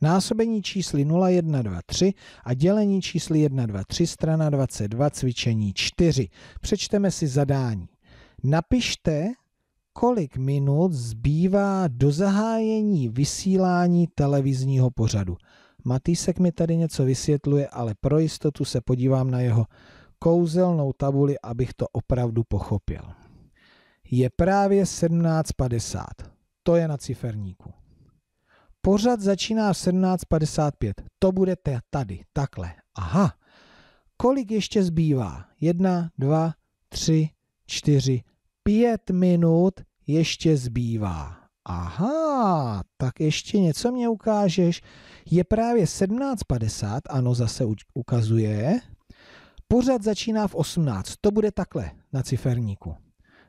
násobení čísly 0, 1, 2, 3 a dělení čísly 1, 2, 3, strana 22, cvičení 4. Přečteme si zadání. Napište, kolik minut zbývá do zahájení vysílání televizního pořadu. Matýsek mi tady něco vysvětluje, ale pro jistotu se podívám na jeho kouzelnou tabuli, abych to opravdu pochopil. Je právě 17.50. To je na ciferníku. Pořad začíná v 17.55. To bude tady, takhle. Aha. Kolik ještě zbývá? Jedna, dva, tři, čtyři, pět minut ještě zbývá. Aha, tak ještě něco mě ukážeš. Je právě 17.50, ano, zase ukazuje. Pořad začíná v 18, to bude takhle na ciferníku.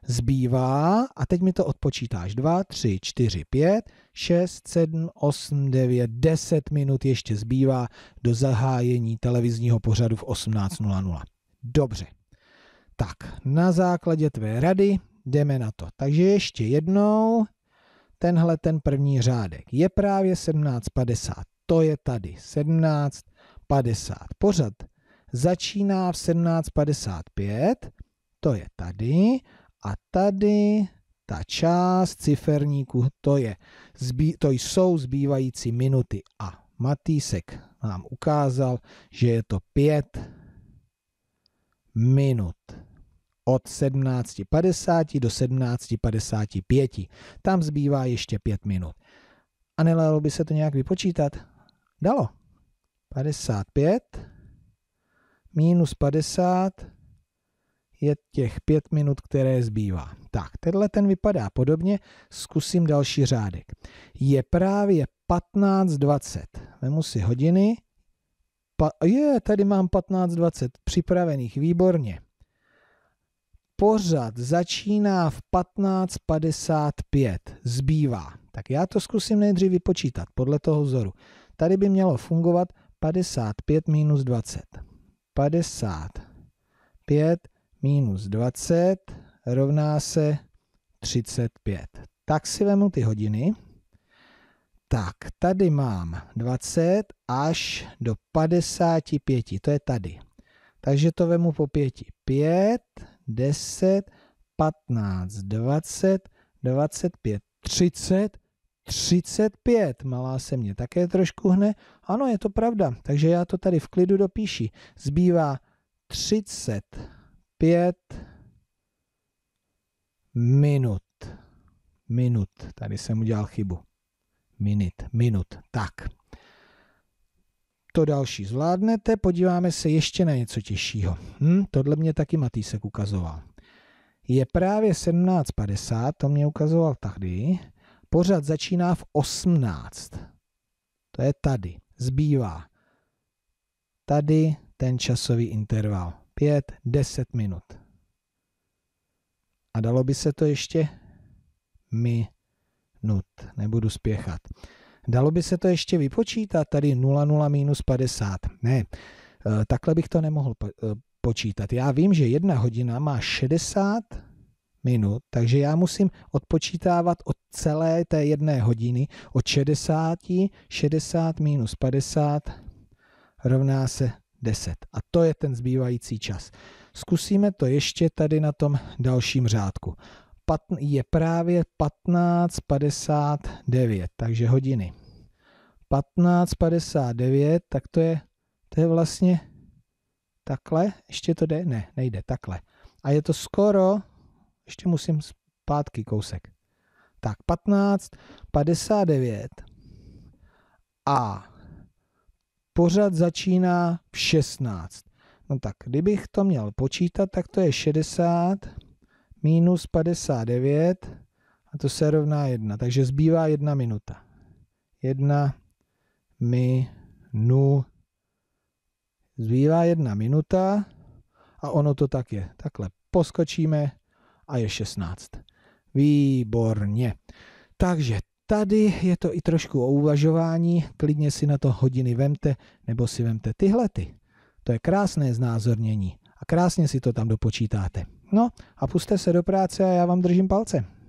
Zbývá, a teď mi to odpočítáš, 2, 3, 4, 5, 6, 7, 8, 9, 10 minut ještě zbývá do zahájení televizního pořadu v 18.00. Dobře. Tak, na základě tvé rady jdeme na to. Takže ještě jednou tenhle ten první řádek je právě 17.50. To je tady 17.50. Pořad začíná v 17.55, to je tady a tady ta část ciferníku, to, je, to jsou zbývající minuty. A Matýsek nám ukázal, že je to 5 minut od 17.50 do 17.55. Tam zbývá ještě 5 minut. A nedalo by se to nějak vypočítat? Dalo. 55 minus 50 je těch pět minut, které zbývá. Tak, tenhle ten vypadá podobně, zkusím další řádek. Je právě 15.20, vemu si hodiny, pa, je, tady mám 15.20 připravených, výborně. Pořad začíná v 15.55, zbývá. Tak já to zkusím nejdřív vypočítat podle toho vzoru. Tady by mělo fungovat 55 minus 20. 55 minus 20 rovná se 35. Tak si vemu ty hodiny. Tak, tady mám 20 až do 55, to je tady. Takže to vemu po 5. 5, 10, 15, 20, 25, 30, 35. Malá se mě také trošku hne. Ano, je to pravda, takže já to tady v klidu dopíši. Zbývá 30 pět minut. Minut. Tady jsem udělal chybu. Minut. Minut. Tak. To další zvládnete. Podíváme se ještě na něco těžšího. Hm, tohle mě taky Matýsek ukazoval. Je právě 17.50, to mě ukazoval tady. Pořad začíná v 18. To je tady. Zbývá tady ten časový interval pět, deset minut. A dalo by se to ještě minut, nebudu spěchat. Dalo by se to ještě vypočítat, tady 0,0 minus 50. Ne, eh, takhle bych to nemohl eh, počítat. Já vím, že jedna hodina má 60 minut, takže já musím odpočítávat od celé té jedné hodiny, od 60, 60 minus 50 rovná se 10. A to je ten zbývající čas. Zkusíme to ještě tady na tom dalším řádku. Pat, je právě 15.59, takže hodiny. 15.59, tak to je, to je vlastně takhle, ještě to jde, ne, nejde, takhle. A je to skoro, ještě musím zpátky kousek. Tak 15.59 a pořad začíná v 16. No tak, kdybych to měl počítat, tak to je 60 minus 59 a to se rovná 1, takže zbývá 1 minuta. 1 minu. Zbývá 1 minuta a ono to tak je. Takhle poskočíme a je 16. Výborně. Takže Tady je to i trošku o uvažování, klidně si na to hodiny vemte, nebo si vemte tyhle ty. To je krásné znázornění a krásně si to tam dopočítáte. No a puste se do práce a já vám držím palce.